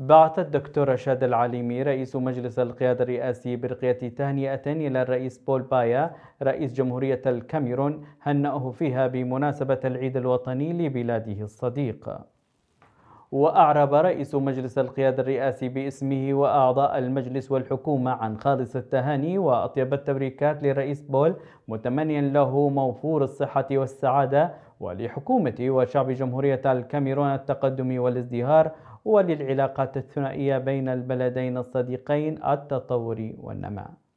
بعث الدكتور رشاد العليمي رئيس مجلس القيادة الرئاسي برقية تهنئة إلى الرئيس بول بايا رئيس جمهورية الكاميرون هنأه فيها بمناسبة العيد الوطني لبلاده الصديق وأعرب رئيس مجلس القيادة الرئاسي باسمه وأعضاء المجلس والحكومة عن خالص التهاني وأطيب التبريكات لرئيس بول متمنيا له موفور الصحة والسعادة ولحكومة وشعب جمهورية الكاميرون التقدم والازدهار وللعلاقات الثنائية بين البلدين الصديقين التطور والنماء